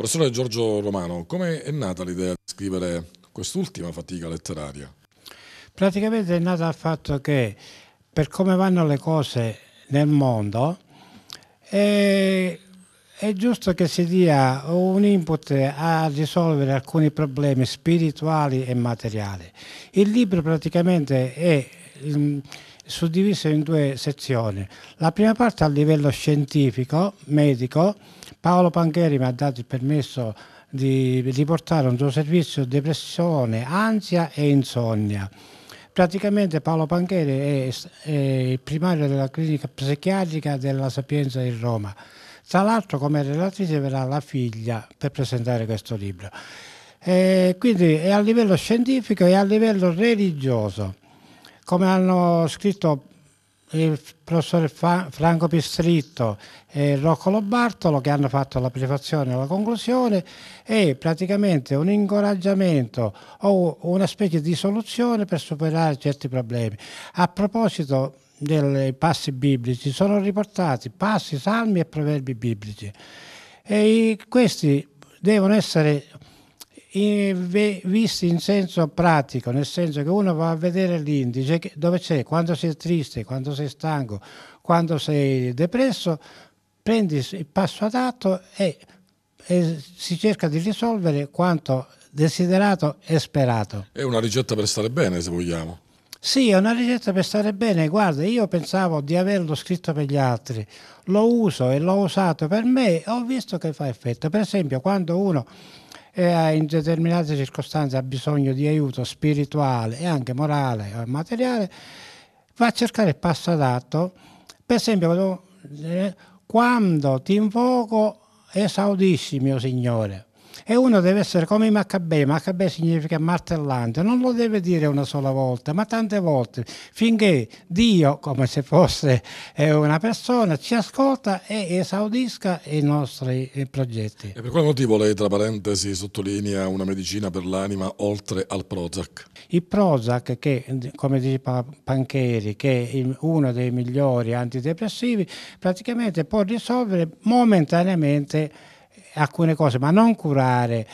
Professore Giorgio Romano, come è nata l'idea di scrivere quest'ultima fatica letteraria? Praticamente è nata dal fatto che per come vanno le cose nel mondo è, è giusto che si dia un input a risolvere alcuni problemi spirituali e materiali. Il libro praticamente è mm, suddiviso in due sezioni. La prima parte a livello scientifico, medico, Paolo Pangheri mi ha dato il permesso di, di portare un suo servizio depressione, ansia e insonnia. Praticamente Paolo Pangheri è, è il primario della clinica psichiatrica della Sapienza di Roma. Tra l'altro come relatrice verrà la figlia per presentare questo libro. E quindi è a livello scientifico e a livello religioso. Come hanno scritto il professore Franco Pistritto e Rocco Lobartolo che hanno fatto la prefazione e la conclusione è praticamente un incoraggiamento o una specie di soluzione per superare certi problemi. A proposito dei passi biblici sono riportati passi, salmi e proverbi biblici e questi devono essere visti in senso pratico, nel senso che uno va a vedere l'indice dove c'è, quando sei triste, quando sei stanco, quando sei depresso, prendi il passo adatto e, e si cerca di risolvere quanto desiderato e sperato. È una ricetta per stare bene, se vogliamo. Sì, è una ricetta per stare bene. Guarda, io pensavo di averlo scritto per gli altri, lo uso e l'ho usato per me e ho visto che fa effetto. Per esempio, quando uno e ha in determinate circostanze ha bisogno di aiuto spirituale e anche morale o materiale, va a cercare il passo adatto. Per esempio, quando ti invoco esaudisci, mio Signore, e uno deve essere come i Maccabei, Maccabei significa martellante, non lo deve dire una sola volta, ma tante volte, finché Dio, come se fosse eh, una persona, ci ascolta e esaudisca i nostri eh, progetti. E per quale motivo lei, tra parentesi, sottolinea una medicina per l'anima oltre al Prozac? Il Prozac, che come dice Pancheri, che è uno dei migliori antidepressivi, praticamente può risolvere momentaneamente alcune cose, ma non curare